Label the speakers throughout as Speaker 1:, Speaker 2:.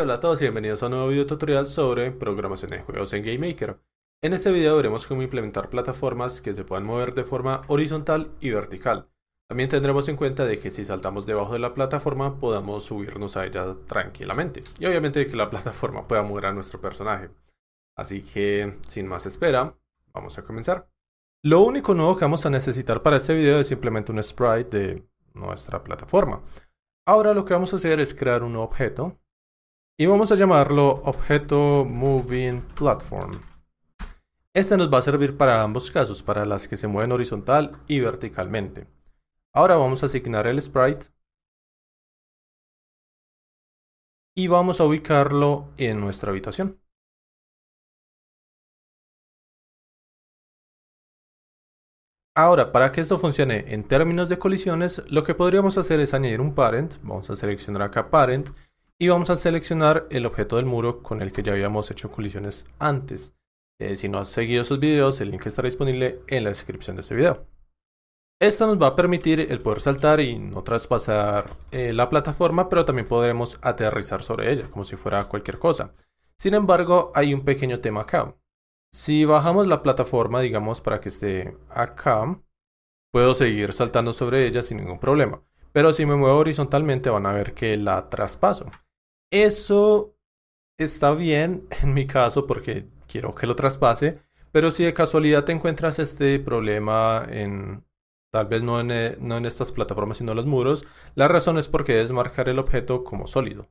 Speaker 1: hola a todos y bienvenidos a un nuevo video tutorial sobre programación de juegos en GameMaker. En este video veremos cómo implementar plataformas que se puedan mover de forma horizontal y vertical. También tendremos en cuenta de que si saltamos debajo de la plataforma podamos subirnos a ella tranquilamente. Y obviamente que la plataforma pueda mover a nuestro personaje. Así que, sin más espera, vamos a comenzar. Lo único nuevo que vamos a necesitar para este video es simplemente un sprite de nuestra plataforma. Ahora lo que vamos a hacer es crear un objeto y vamos a llamarlo objeto moving platform. Este nos va a servir para ambos casos, para las que se mueven horizontal y verticalmente. Ahora vamos a asignar el sprite y vamos a ubicarlo en nuestra habitación. Ahora, para que esto funcione en términos de colisiones, lo que podríamos hacer es añadir un parent, vamos a seleccionar acá parent, y vamos a seleccionar el objeto del muro con el que ya habíamos hecho colisiones antes. Eh, si no has seguido esos videos, el link estará disponible en la descripción de este video. Esto nos va a permitir el poder saltar y no traspasar eh, la plataforma, pero también podremos aterrizar sobre ella, como si fuera cualquier cosa. Sin embargo, hay un pequeño tema acá. Si bajamos la plataforma, digamos, para que esté acá, puedo seguir saltando sobre ella sin ningún problema. Pero si me muevo horizontalmente van a ver que la traspaso. Eso está bien en mi caso porque quiero que lo traspase, pero si de casualidad te encuentras este problema en, tal vez no en, eh, no en estas plataformas sino en los muros, la razón es porque desmarcar el objeto como sólido.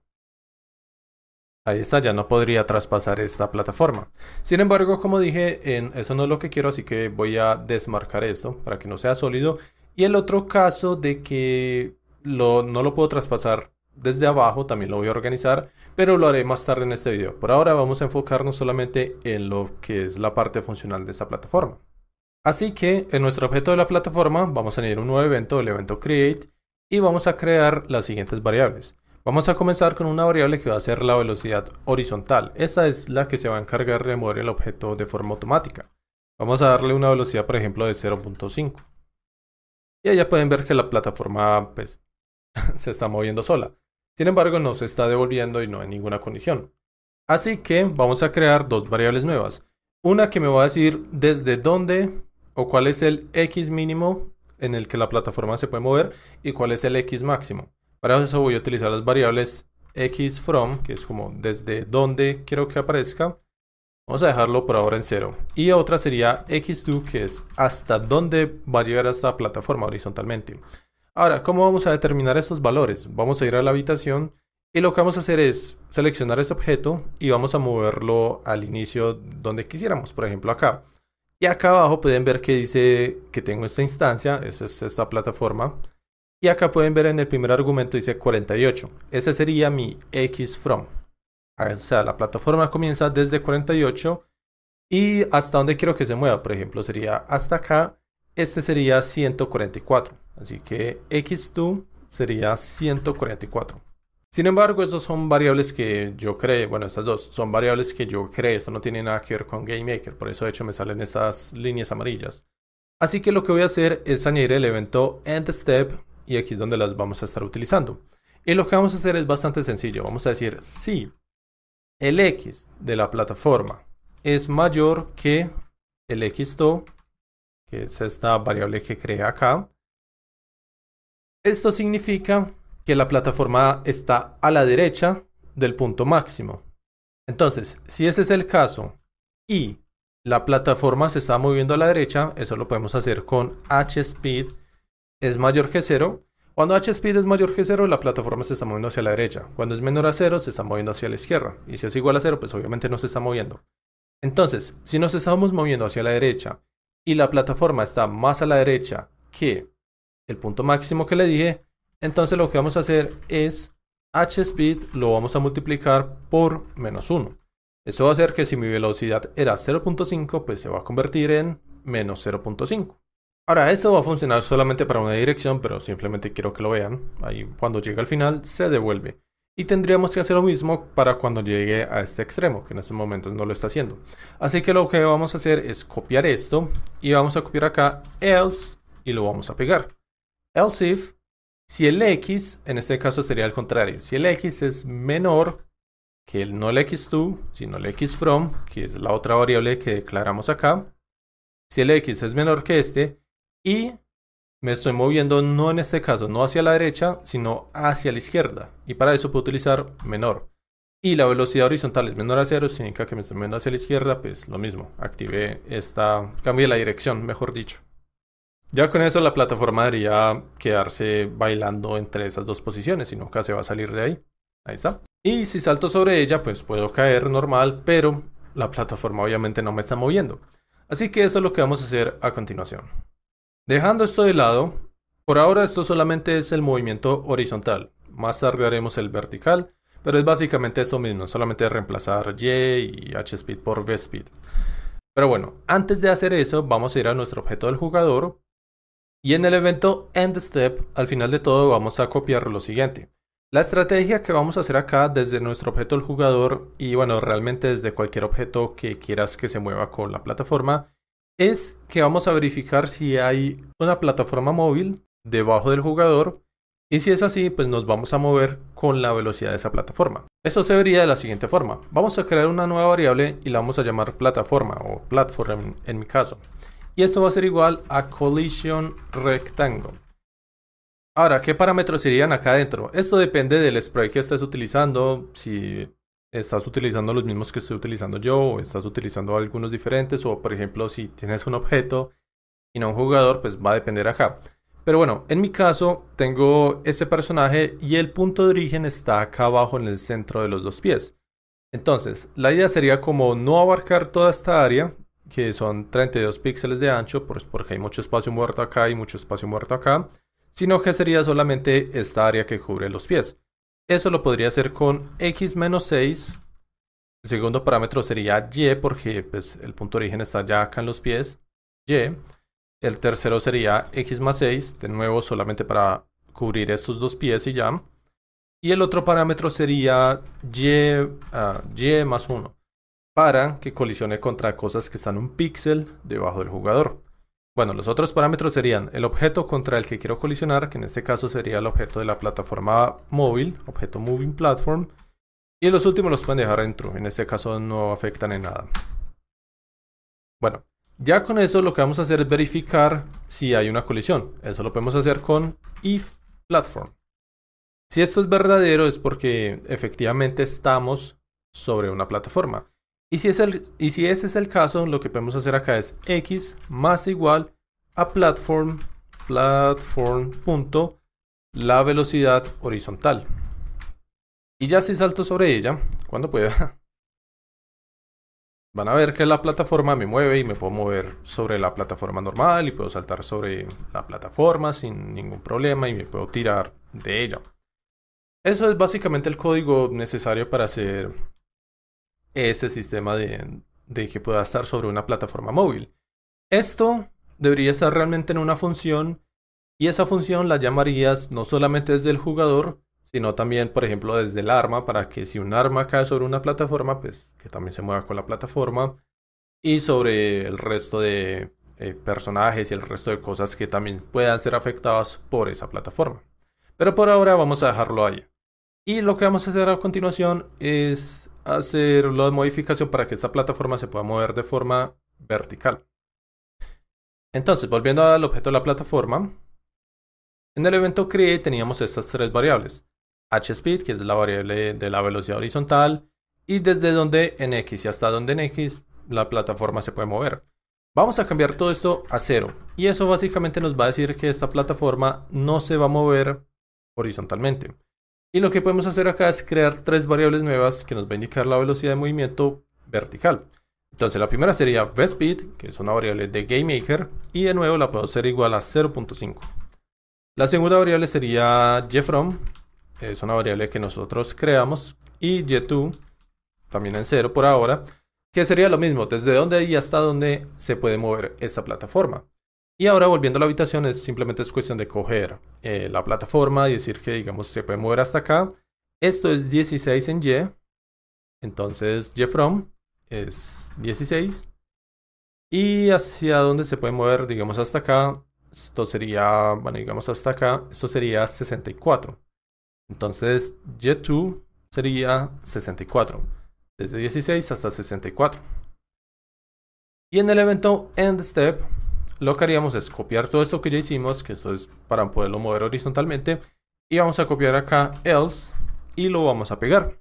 Speaker 1: Ahí está, ya no podría traspasar esta plataforma. Sin embargo, como dije, en eso no es lo que quiero, así que voy a desmarcar esto para que no sea sólido. Y el otro caso de que no lo puedo traspasar desde abajo, también lo voy a organizar, pero lo haré más tarde en este video. Por ahora vamos a enfocarnos solamente en lo que es la parte funcional de esta plataforma. Así que en nuestro objeto de la plataforma vamos a añadir un nuevo evento, el evento create, y vamos a crear las siguientes variables. Vamos a comenzar con una variable que va a ser la velocidad horizontal. Esta es la que se va a encargar de mover el objeto de forma automática. Vamos a darle una velocidad, por ejemplo, de 0.5. Y allá pueden ver que la plataforma pues, se está moviendo sola. Sin embargo, no se está devolviendo y no hay ninguna condición. Así que vamos a crear dos variables nuevas. Una que me va a decir desde dónde o cuál es el X mínimo en el que la plataforma se puede mover y cuál es el X máximo. Para eso voy a utilizar las variables X from, que es como desde dónde quiero que aparezca. Vamos a dejarlo por ahora en cero. Y otra sería x que es hasta dónde va a llegar esta plataforma horizontalmente. Ahora, ¿cómo vamos a determinar estos valores? Vamos a ir a la habitación y lo que vamos a hacer es seleccionar ese objeto y vamos a moverlo al inicio donde quisiéramos, por ejemplo acá. Y acá abajo pueden ver que dice que tengo esta instancia, esa es esta plataforma. Y acá pueden ver en el primer argumento dice 48. Ese sería mi X from. Ah, o sea, la plataforma comienza desde 48 y hasta donde quiero que se mueva. Por ejemplo, sería hasta acá. Este sería 144. Así que x2 sería 144. Sin embargo, esas son variables que yo creé, bueno, estas dos son variables que yo creé, esto no tiene nada que ver con GameMaker, por eso de hecho me salen esas líneas amarillas. Así que lo que voy a hacer es añadir el evento endStep y aquí es donde las vamos a estar utilizando. Y lo que vamos a hacer es bastante sencillo, vamos a decir si el x de la plataforma es mayor que el x2, que es esta variable que creé acá, esto significa que la plataforma está a la derecha del punto máximo. Entonces, si ese es el caso y la plataforma se está moviendo a la derecha, eso lo podemos hacer con hspeed es mayor que 0. Cuando hspeed es mayor que 0, la plataforma se está moviendo hacia la derecha. Cuando es menor a 0, se está moviendo hacia la izquierda. Y si es igual a 0, pues obviamente no se está moviendo. Entonces, si nos estamos moviendo hacia la derecha y la plataforma está más a la derecha que el punto máximo que le dije, entonces lo que vamos a hacer es hspeed lo vamos a multiplicar por menos 1. Eso va a hacer que si mi velocidad era 0.5, pues se va a convertir en menos 0.5. Ahora, esto va a funcionar solamente para una dirección, pero simplemente quiero que lo vean. Ahí cuando llegue al final se devuelve. Y tendríamos que hacer lo mismo para cuando llegue a este extremo, que en este momento no lo está haciendo. Así que lo que vamos a hacer es copiar esto y vamos a copiar acá else y lo vamos a pegar. Else if, si el x, en este caso sería el contrario, si el x es menor que el no el x to, sino el x from, que es la otra variable que declaramos acá, si el x es menor que este, y me estoy moviendo no en este caso, no hacia la derecha, sino hacia la izquierda. Y para eso puedo utilizar menor. Y la velocidad horizontal es menor a cero, significa que me estoy moviendo hacia la izquierda, pues lo mismo. Activé esta, cambié la dirección, mejor dicho. Ya con eso la plataforma debería quedarse bailando entre esas dos posiciones y nunca se va a salir de ahí. Ahí está. Y si salto sobre ella, pues puedo caer normal, pero la plataforma obviamente no me está moviendo. Así que eso es lo que vamos a hacer a continuación. Dejando esto de lado, por ahora esto solamente es el movimiento horizontal. Más tarde haremos el vertical, pero es básicamente eso mismo, solamente reemplazar Y y H-Speed por V-Speed. Pero bueno, antes de hacer eso, vamos a ir a nuestro objeto del jugador y en el evento end step, al final de todo vamos a copiar lo siguiente. La estrategia que vamos a hacer acá desde nuestro objeto el jugador y bueno, realmente desde cualquier objeto que quieras que se mueva con la plataforma es que vamos a verificar si hay una plataforma móvil debajo del jugador y si es así, pues nos vamos a mover con la velocidad de esa plataforma. Eso se vería de la siguiente forma. Vamos a crear una nueva variable y la vamos a llamar plataforma o platform en mi caso y esto va a ser igual a collision rectangle. Ahora, ¿qué parámetros irían acá adentro? Esto depende del spray que estés utilizando, si estás utilizando los mismos que estoy utilizando yo, o estás utilizando algunos diferentes, o por ejemplo si tienes un objeto y no un jugador, pues va a depender acá. Pero bueno, en mi caso tengo ese personaje y el punto de origen está acá abajo en el centro de los dos pies. Entonces, la idea sería como no abarcar toda esta área, que son 32 píxeles de ancho, pues porque hay mucho espacio muerto acá y mucho espacio muerto acá, sino que sería solamente esta área que cubre los pies. Eso lo podría hacer con x menos 6. El segundo parámetro sería y, porque pues, el punto de origen está ya acá en los pies. Y. El tercero sería x más 6, de nuevo solamente para cubrir estos dos pies y ya. Y el otro parámetro sería y, ah, y más 1 para que colisione contra cosas que están un píxel debajo del jugador. Bueno, los otros parámetros serían el objeto contra el que quiero colisionar, que en este caso sería el objeto de la plataforma móvil, objeto Moving Platform, y los últimos los pueden dejar en true, en este caso no afectan en nada. Bueno, ya con eso lo que vamos a hacer es verificar si hay una colisión. Eso lo podemos hacer con if platform. Si esto es verdadero es porque efectivamente estamos sobre una plataforma. Y si, es el, y si ese es el caso, lo que podemos hacer acá es x más igual a platform, platform la velocidad horizontal. Y ya si salto sobre ella, cuando pueda, van a ver que la plataforma me mueve y me puedo mover sobre la plataforma normal y puedo saltar sobre la plataforma sin ningún problema y me puedo tirar de ella. Eso es básicamente el código necesario para hacer ese sistema de, que pueda estar sobre una plataforma móvil. Esto debería estar realmente en una función y esa función la llamarías no solamente desde el jugador, sino también, por ejemplo, desde el arma, para que si un arma cae sobre una plataforma, pues que también se mueva con la plataforma y sobre el resto de eh, personajes y el resto de cosas que también puedan ser afectadas por esa plataforma. Pero por ahora vamos a dejarlo ahí. Y lo que vamos a hacer a continuación es hacer la modificación para que esta plataforma se pueda mover de forma vertical. Entonces, volviendo al objeto de la plataforma, en el evento create teníamos estas tres variables. hspeed, que es la variable de la velocidad horizontal, y desde donde en x y hasta donde en x la plataforma se puede mover. Vamos a cambiar todo esto a cero. Y eso básicamente nos va a decir que esta plataforma no se va a mover horizontalmente. Y lo que podemos hacer acá es crear tres variables nuevas que nos va a indicar la velocidad de movimiento vertical. Entonces la primera sería vSpeed, que es una variable de GameMaker, y de nuevo la puedo hacer igual a 0.5. La segunda variable sería que es una variable que nosotros creamos, y yTo, 2 también en 0 por ahora, que sería lo mismo, desde dónde y hasta dónde se puede mover esa plataforma. Y ahora volviendo a la habitación es simplemente es cuestión de coger eh, la plataforma y decir que digamos se puede mover hasta acá. Esto es 16 en Y. Entonces Y from es 16. Y hacia dónde se puede mover, digamos hasta acá. Esto sería, bueno, digamos hasta acá. Esto sería 64. Entonces Y2 sería 64. Desde 16 hasta 64. Y en el evento end step lo que haríamos es copiar todo esto que ya hicimos, que esto es para poderlo mover horizontalmente, y vamos a copiar acá else y lo vamos a pegar.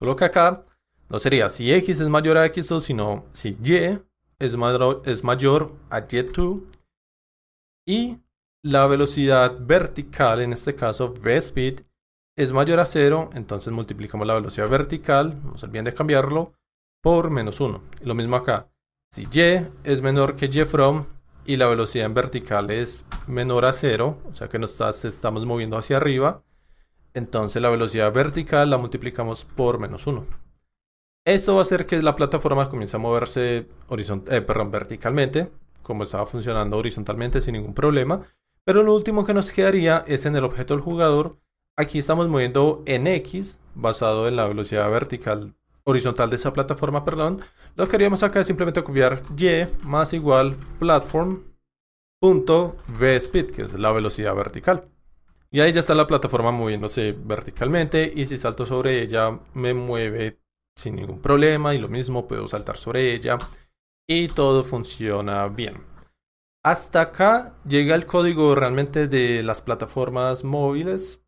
Speaker 1: lo que acá no sería si x es mayor a x2, sino si y es, mayor, es mayor a y2 y la velocidad vertical, en este caso speed es mayor a 0, entonces multiplicamos la velocidad vertical, no se olviden de cambiarlo, por menos 1. Lo mismo acá, si y es menor que y from y la velocidad en vertical es menor a 0, o sea que nos estamos moviendo hacia arriba, entonces la velocidad vertical la multiplicamos por menos 1. Esto va a hacer que la plataforma comience a moverse eh, verticalmente, como estaba funcionando horizontalmente sin ningún problema. Pero lo último que nos quedaría es en el objeto del jugador. Aquí estamos moviendo en X, basado en la velocidad vertical horizontal de esa plataforma, perdón, lo que haríamos acá es simplemente copiar y más igual platform.vspeed, que es la velocidad vertical. Y ahí ya está la plataforma moviéndose verticalmente y si salto sobre ella me mueve sin ningún problema y lo mismo puedo saltar sobre ella y todo funciona bien. Hasta acá llega el código realmente de las plataformas móviles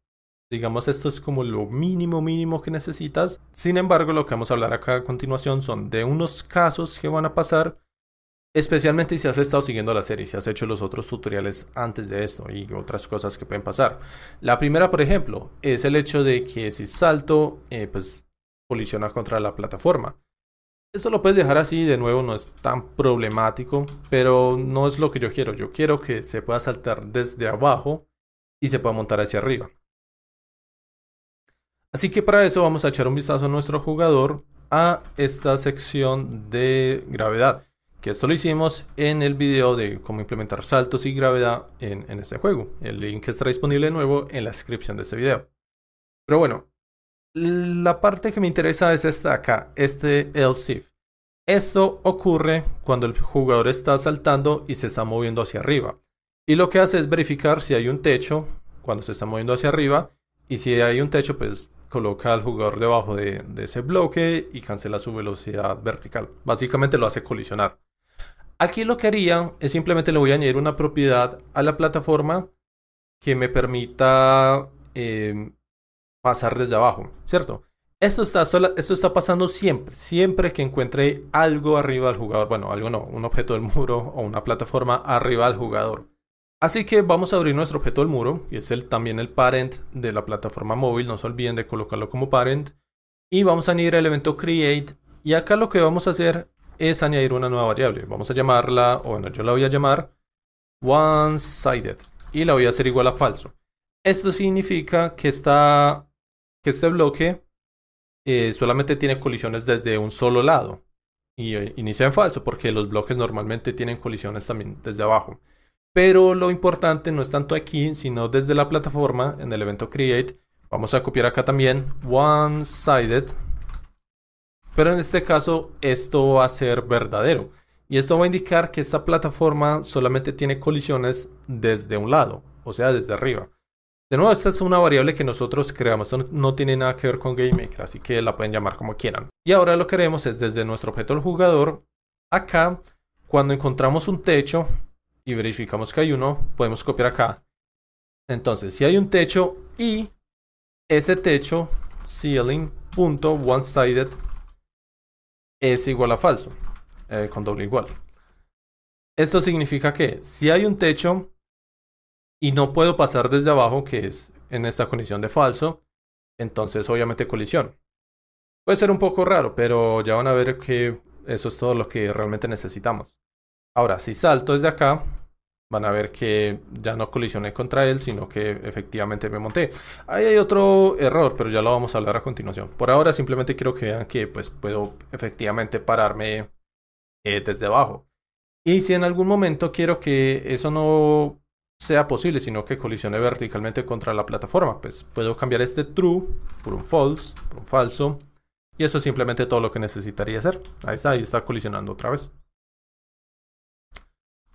Speaker 1: Digamos, esto es como lo mínimo mínimo que necesitas. Sin embargo, lo que vamos a hablar acá a continuación son de unos casos que van a pasar, especialmente si has estado siguiendo la serie, si has hecho los otros tutoriales antes de esto y otras cosas que pueden pasar. La primera, por ejemplo, es el hecho de que si salto, eh, pues colisiona contra la plataforma. Esto lo puedes dejar así, de nuevo no es tan problemático, pero no es lo que yo quiero. Yo quiero que se pueda saltar desde abajo y se pueda montar hacia arriba. Así que para eso vamos a echar un vistazo a nuestro jugador a esta sección de gravedad. Que esto lo hicimos en el video de cómo implementar saltos y gravedad en, este juego. El link estará disponible de nuevo en la descripción de este video. Pero bueno, la parte que me interesa es esta acá, este L-Shift. Esto ocurre cuando el jugador está saltando y se está moviendo hacia arriba. Y lo que hace es verificar si hay un techo cuando se está moviendo hacia arriba. Y si hay un techo, pues coloca al jugador debajo de, ese bloque y cancela su velocidad vertical. Básicamente lo hace colisionar. Aquí lo que haría es simplemente le voy a añadir una propiedad a la plataforma que me permita em, pasar desde abajo, ¿cierto? Esto está, esto está pasando siempre, siempre que encuentre algo arriba del jugador, bueno, algo no, un objeto del muro o una plataforma arriba del jugador. Así que vamos a abrir nuestro objeto del muro, y es el, también el parent de la plataforma móvil, no se olviden de colocarlo como parent. Y vamos a añadir el evento create, y acá lo que vamos a hacer es añadir una nueva variable. Vamos a llamarla, o bueno, yo la voy a llamar one-sided, y la voy a hacer igual a falso. Esto significa que, que este bloque eh, solamente tiene colisiones desde un solo lado. Y eh, inicia en falso, porque los bloques normalmente tienen colisiones también desde abajo. Pero lo importante no es tanto aquí, sino desde la plataforma, en el evento create. Vamos a copiar acá también one-sided. Pero en este caso esto va a ser verdadero. Y esto va a indicar que esta plataforma solamente tiene colisiones desde un lado, o sea, desde arriba. De nuevo, esta es una variable que nosotros creamos, no tiene nada que ver con GameMaker, así que la pueden llamar como quieran. Y ahora lo que haremos es desde nuestro objeto del jugador, acá, cuando encontramos un techo, y verificamos que hay uno, podemos copiar acá. Entonces, si hay un techo y ese techo, sided. es igual a falso, eh, con doble igual. Esto significa que si hay un techo y no puedo pasar desde abajo, que es en esta condición de falso, entonces obviamente colisión. Puede ser un poco raro, pero ya van a ver que eso es todo lo que realmente necesitamos. Ahora, si salto desde acá, van a ver que ya no colisioné contra él, sino que efectivamente me monté. Ahí hay otro error, pero ya lo vamos a hablar a continuación. Por ahora simplemente quiero que vean que pues, puedo efectivamente pararme eh, desde abajo. Y si en algún momento quiero que eso no sea posible, sino que colisione verticalmente contra la plataforma, pues puedo cambiar este true por un false, por un falso. Y eso es simplemente todo lo que necesitaría hacer. Ahí está, ahí está colisionando otra vez.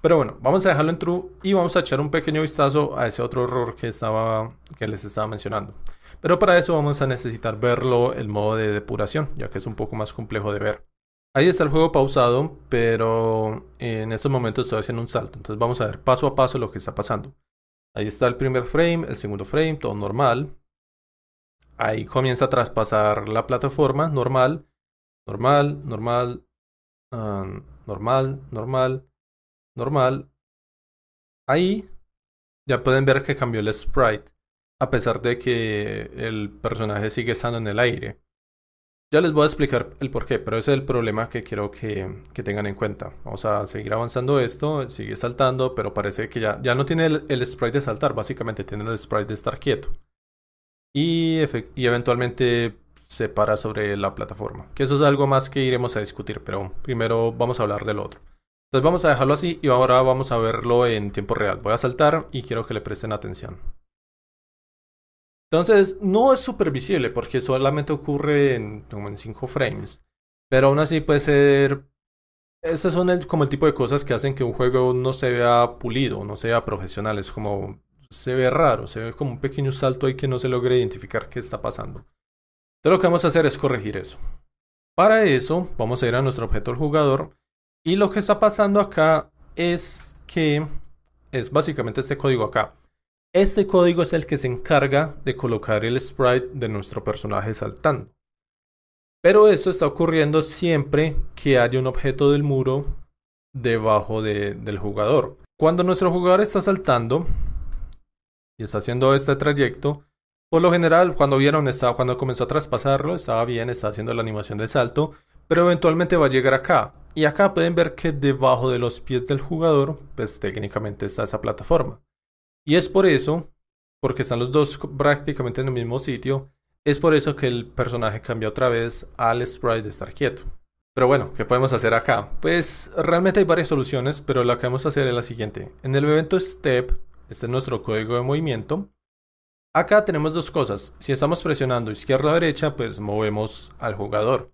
Speaker 1: Pero bueno, vamos a dejarlo en true y vamos a echar un pequeño vistazo a ese otro error que, estaba, que les estaba mencionando. Pero para eso vamos a necesitar verlo el modo de depuración, ya que es un poco más complejo de ver. Ahí está el juego pausado, pero en estos momentos estoy haciendo un salto. Entonces vamos a ver paso a paso lo que está pasando. Ahí está el primer frame, el segundo frame, todo normal. Ahí comienza a traspasar la plataforma, normal, normal, normal, ah, normal, normal, normal. Ahí ya pueden ver que cambió el sprite, a pesar de que el personaje sigue estando en el aire. Ya les voy a explicar el porqué, pero ese es el problema que quiero que, tengan en cuenta. Vamos a seguir avanzando esto, sigue saltando, pero parece que ya, ya no tiene el, el sprite de saltar, básicamente tiene el sprite de estar quieto. Y, y eventualmente se para sobre la plataforma. Que eso es algo más que iremos a discutir, pero primero vamos a hablar del otro. Entonces vamos a dejarlo así y ahora vamos a verlo en tiempo real. Voy a saltar y quiero que le presten atención. Entonces no es supervisible visible porque solamente ocurre en, como en 5 frames. Pero aún así puede ser... Estos son como el tipo de cosas que hacen que un juego no se vea pulido, no sea profesional. Es como... Se ve raro, se ve como un pequeño salto ahí que no se logra identificar qué está pasando. Entonces lo que vamos a hacer es corregir eso. Para eso vamos a ir a nuestro objeto el jugador y lo que está pasando acá es que es básicamente este código acá. Este código es el que se encarga de colocar el sprite de nuestro personaje saltando. Pero eso está ocurriendo siempre que hay un objeto del muro debajo del jugador. Cuando nuestro jugador está saltando y está haciendo este trayecto, por lo general, cuando vieron, estaba, cuando comenzó a traspasarlo, estaba bien, estaba haciendo la animación de salto, pero eventualmente va a llegar acá. Y acá pueden ver que debajo de los pies del jugador, pues técnicamente está esa plataforma. Y es por eso, porque están los dos prácticamente en el mismo sitio, es por eso que el personaje cambia otra vez al sprite de estar quieto. Pero bueno, ¿qué podemos hacer acá? Pues realmente hay varias soluciones, pero la que vamos a hacer es la siguiente. En el evento step, este es nuestro código de movimiento, acá tenemos dos cosas. Si estamos presionando izquierda o derecha, pues movemos al jugador.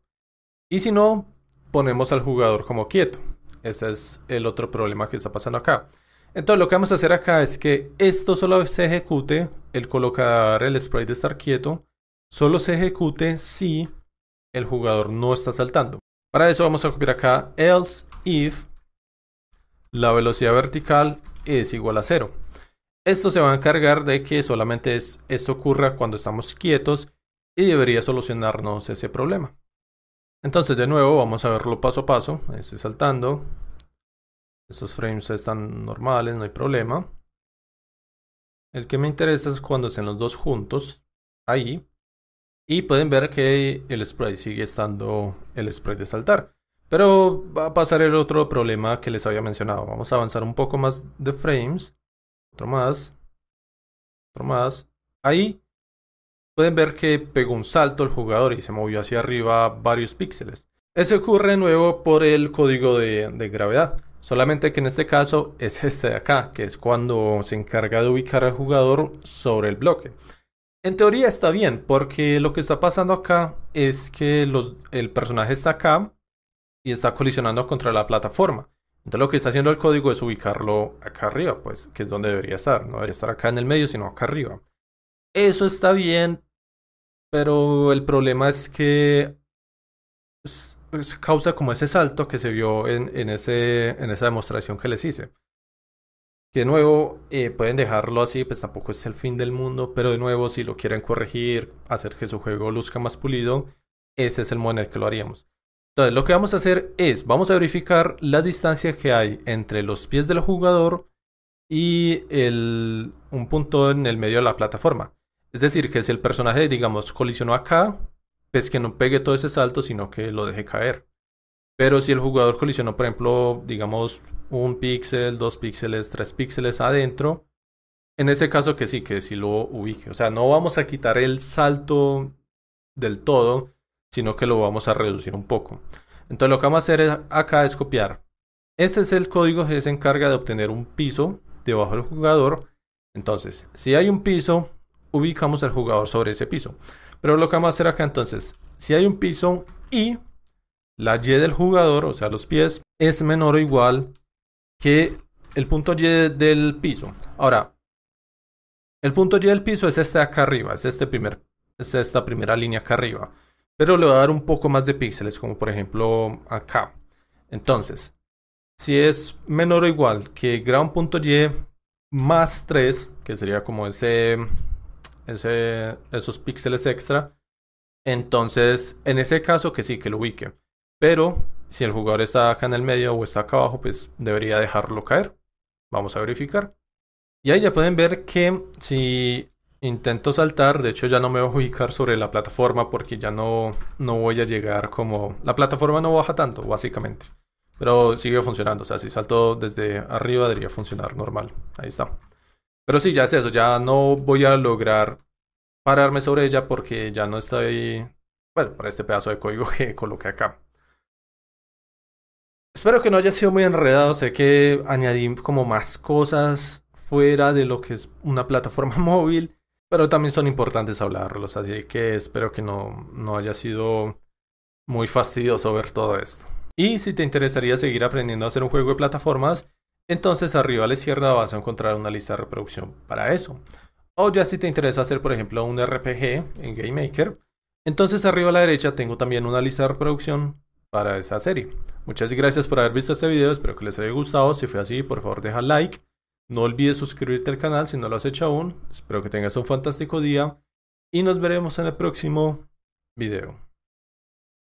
Speaker 1: Y si no, ponemos al jugador como quieto. Ese es el otro problema que está pasando acá. Entonces lo que vamos a hacer acá es que esto solo se ejecute, el colocar el spray de estar quieto, solo se ejecute si el jugador no está saltando. Para eso vamos a copiar acá else if la velocidad vertical es igual a cero. Esto se va a encargar de que solamente esto ocurra cuando estamos quietos y debería solucionarnos ese problema. Entonces de nuevo vamos a verlo paso a paso. Ahí estoy saltando. Estos frames están normales, no hay problema. El que me interesa es cuando estén los dos juntos. Ahí. Y pueden ver que el spray sigue estando el spray de saltar. Pero va a pasar el otro problema que les había mencionado. Vamos a avanzar un poco más de frames. Otro más. Otro más. Ahí pueden ver que pegó un salto el jugador y se movió hacia arriba varios píxeles. Eso ocurre de nuevo por el código de, gravedad, solamente que en este caso es este de acá, que es cuando se encarga de ubicar al jugador sobre el bloque. En teoría está bien, porque lo que está pasando acá es que el personaje está acá y está colisionando contra la plataforma. Entonces lo que está haciendo el código es ubicarlo acá arriba, pues, que es donde debería estar. No debería estar acá en el medio, sino acá arriba. Eso está bien, pero el problema es que causa como ese salto que se vio en, en, ese, en esa demostración que les hice. Que de nuevo, eh, pueden dejarlo así, pues tampoco es el fin del mundo, pero de nuevo, si lo quieren corregir, hacer que su juego luzca más pulido, ese es el modo en el que lo haríamos. Entonces, lo que vamos a hacer es, vamos a verificar la distancia que hay entre los pies del jugador y el, un punto en el medio de la plataforma. Es decir, que si el personaje, digamos, colisionó acá, pues que no pegue todo ese salto, sino que lo deje caer. Pero si el jugador colisionó, por ejemplo, digamos, un píxel, dos píxeles, tres píxeles adentro, en ese caso que sí, que sí lo ubique. O sea, no vamos a quitar el salto del todo, sino que lo vamos a reducir un poco. Entonces lo que vamos a hacer acá es copiar. Este es el código que se encarga de obtener un piso debajo del jugador. Entonces, si hay un piso, ubicamos al jugador sobre ese piso. Pero lo que vamos a hacer acá entonces, si hay un piso y la Y del jugador, o sea, los pies, es menor o igual que el punto Y del piso. Ahora, el punto Y del piso es este acá arriba, es, este primer, es esta primera línea acá arriba. Pero le voy a dar un poco más de píxeles, como por ejemplo acá. Entonces, si es menor o igual que ground.y más 3, que sería como ese ese, esos píxeles extra. Entonces, en ese caso que sí, que lo ubique. Pero si el jugador está acá en el medio o está acá abajo, pues debería dejarlo caer. Vamos a verificar. Y ahí ya pueden ver que si intento saltar, de hecho ya no me voy a ubicar sobre la plataforma porque ya no, no voy a llegar como... La plataforma no baja tanto, básicamente. Pero sigue funcionando, o sea, si salto desde arriba debería funcionar normal. Ahí está. Pero sí, ya es eso, ya no voy a lograr pararme sobre ella porque ya no estoy, bueno, para este pedazo de código que coloqué acá. Espero que no haya sido muy enredado, sé que añadí como más cosas fuera de lo que es una plataforma móvil, pero también son importantes hablarlos, así que espero que no, no haya sido muy fastidioso ver todo esto. Y si te interesaría seguir aprendiendo a hacer un juego de plataformas, entonces arriba a la izquierda vas a encontrar una lista de reproducción para eso. O ya si te interesa hacer por ejemplo un RPG en GameMaker, entonces arriba a la derecha tengo también una lista de reproducción para esa serie. Muchas gracias por haber visto este video, espero que les haya gustado, si fue así por favor deja like. No olvides suscribirte al canal si no lo has hecho aún, espero que tengas un fantástico día y nos veremos en el próximo video.